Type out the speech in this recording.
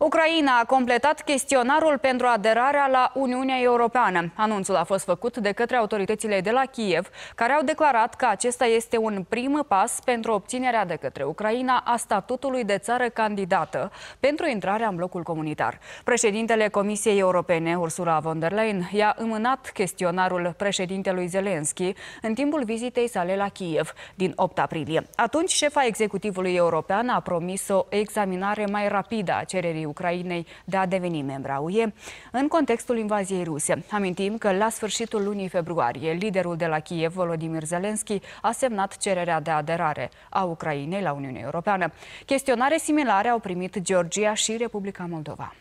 Ucraina a completat chestionarul pentru aderarea la Uniunea Europeană. Anunțul a fost făcut de către autoritățile de la Kiev, care au declarat că acesta este un prim pas pentru obținerea de către Ucraina a statutului de țară candidată pentru intrarea în blocul comunitar. Președintele Comisiei Europene, Ursula von der Leyen, i-a îmânat chestionarul președintelui Zelensky în timpul vizitei sale la Kiev din 8 aprilie. Atunci, șefa executivului european a promis o examinare mai rapidă a cererii Ucrainei de a deveni membra UE în contextul invaziei ruse. Amintim că la sfârșitul lunii februarie, liderul de la Kiev, Volodymyr Zelensky, a semnat cererea de aderare a Ucrainei la Uniunea Europeană. Chestionare similare au primit Georgia și Republica Moldova.